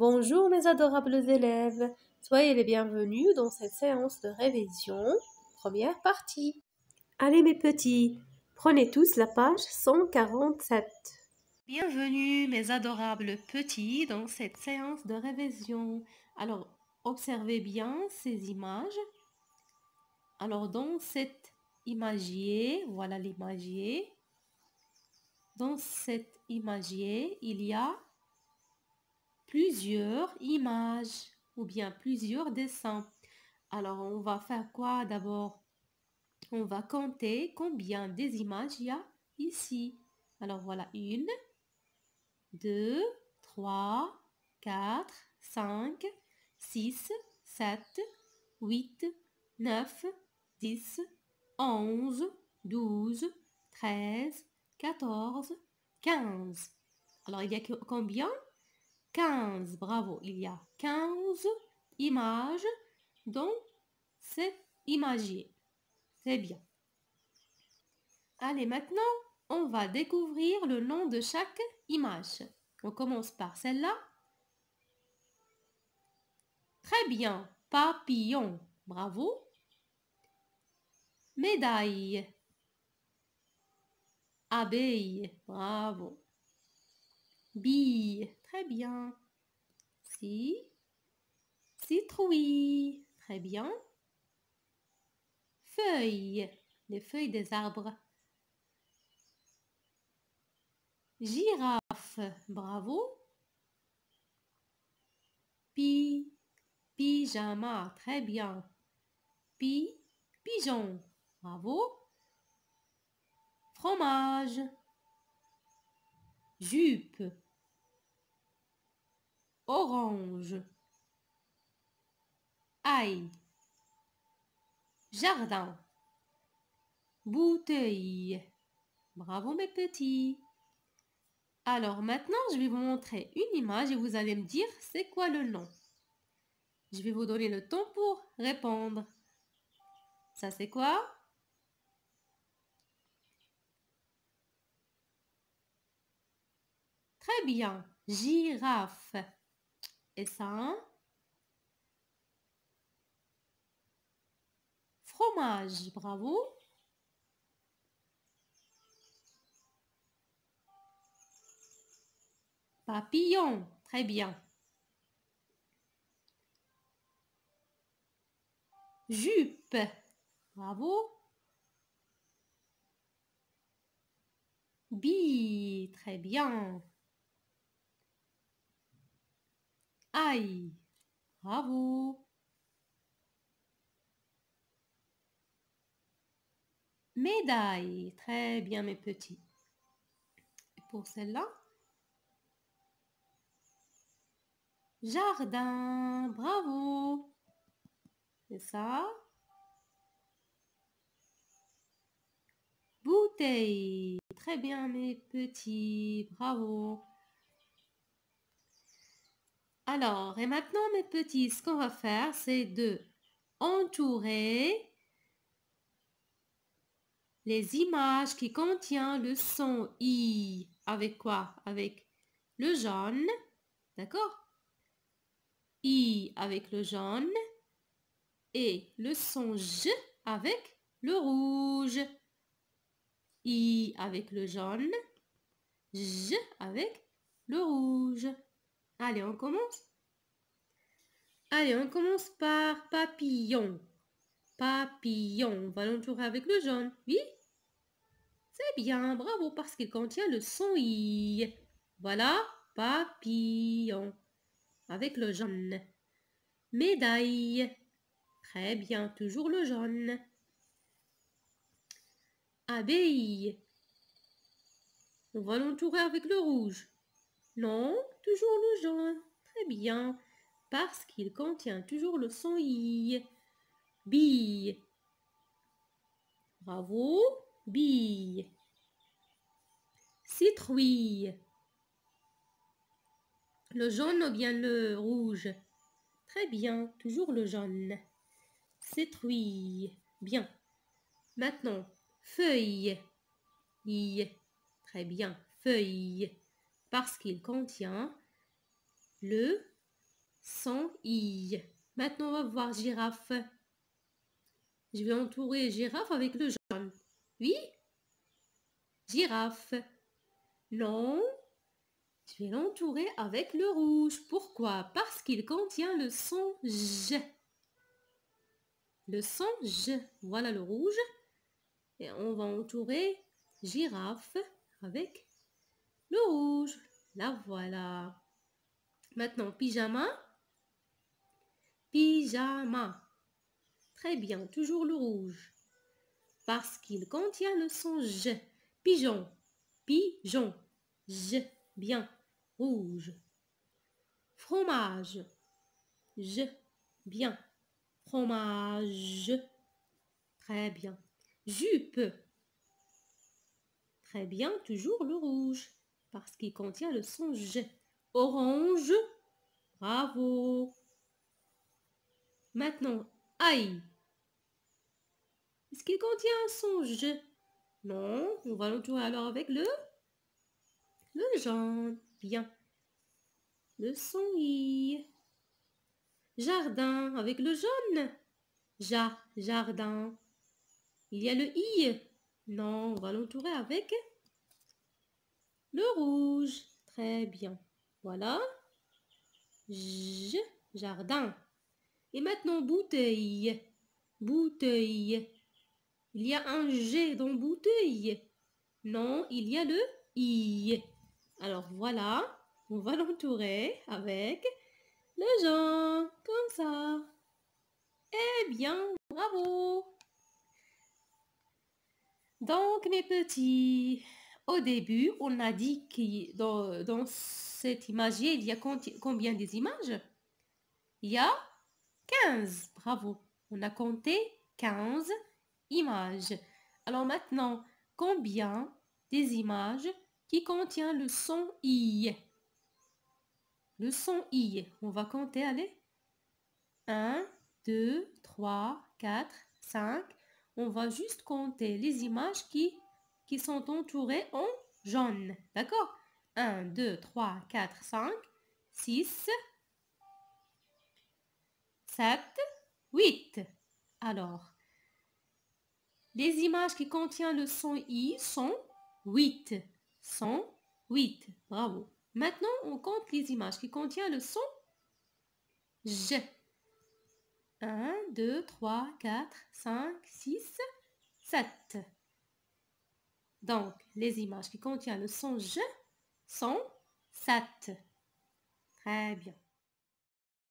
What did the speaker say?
Bonjour mes adorables élèves, soyez les bienvenus dans cette séance de révision, première partie. Allez mes petits, prenez tous la page 147. Bienvenue mes adorables petits dans cette séance de révision. Alors, observez bien ces images. Alors, dans cette imagier, voilà l'imagier. Dans cet imagier, il y a plusieurs images ou bien plusieurs dessins. Alors, on va faire quoi d'abord On va compter combien des images il y a ici. Alors, voilà, une, deux, trois, quatre, cinq, six, sept, huit, neuf, dix, onze, douze, treize, quatorze, quinze. Alors, il y a combien 15. Bravo, il y a 15 images dont c'est imagier. C'est bien. Allez, maintenant, on va découvrir le nom de chaque image. On commence par celle-là. Très bien, papillon. Bravo. Médaille. Abeille. Bravo. Bille. Très bien. Si. Citrouille. Très bien. Feuilles. Les feuilles des arbres. Girafe. Bravo. Pi. Pyjama. Très bien. Pi. Pigeon. Bravo. Fromage. Jupe orange, aïe, jardin, bouteille. Bravo mes petits. Alors maintenant, je vais vous montrer une image et vous allez me dire c'est quoi le nom. Je vais vous donner le temps pour répondre. Ça c'est quoi Très bien, girafe ça, hein? fromage, bravo. Papillon, très bien. Jupe, bravo. bi très bien. Bravo. Médaille. Très bien, mes petits. pour celle-là, jardin. Bravo. C'est ça. Bouteille. Très bien, mes petits. Bravo. Alors, et maintenant, mes petits, ce qu'on va faire, c'est de entourer les images qui contiennent le son I. Avec quoi Avec le jaune, d'accord I avec le jaune et le son J avec le rouge. I avec le jaune, J avec le rouge. Allez, on commence Allez, on commence par papillon. Papillon. On va l'entourer avec le jaune. Oui C'est bien, bravo, parce qu'il contient le son I. Voilà, papillon. Avec le jaune. Médaille. Très bien, toujours le jaune. Abeille. On va l'entourer avec le rouge. Non, toujours le jaune. Très bien, parce qu'il contient toujours le son i. Bille. Bravo, bille. Citrouille. Le jaune ou bien le rouge Très bien, toujours le jaune. Citrouille. Bien. Maintenant, feuille. I. Très bien, feuille parce qu'il contient le son i. Maintenant, on va voir girafe. Je vais entourer girafe avec le jaune. Oui Girafe. Non Je vais l'entourer avec le rouge. Pourquoi Parce qu'il contient le son J. Le son J. Voilà le rouge. Et on va entourer girafe avec le rouge. La voilà. Maintenant, pyjama. Pyjama. Très bien, toujours le rouge. Parce qu'il contient le son J. Pigeon. Pigeon. J. Bien. Rouge. Fromage. J. Bien. Fromage. Très bien. Jupe. Très bien, toujours le rouge parce qu'il contient le son G. Orange, bravo. Maintenant, aïe. Est-ce qu'il contient un son G Non, on va l'entourer alors avec le, le jaune. Bien. Le son I. Jardin avec le jaune. Ja, jardin. Il y a le I. Non, on va l'entourer avec le rouge. Très bien. Voilà. J, jardin. Et maintenant, bouteille. Bouteille. Il y a un G dans bouteille. Non, il y a le I. Alors voilà, on va l'entourer avec le gens comme ça. Eh bien, bravo Donc mes petits, au début, on a dit que dans, cette image, il y a combien des images Il y a 15. Bravo. On a compté 15 images. Alors maintenant, combien des images qui contient le son I Le son I. On va compter, allez 1, 2, 3, 4, 5. On va juste compter les images qui qui sont entourés en jaune. D'accord 1, 2, 3, 4, 5, 6, 7, 8. Alors, les images qui contiennent le son I sont 8. 8 Bravo. Maintenant, on compte les images qui contiennent le son J. 1, 2, 3, 4, 5, 6, 7. Donc, les images qui contiennent le son je sont sat ». Très bien.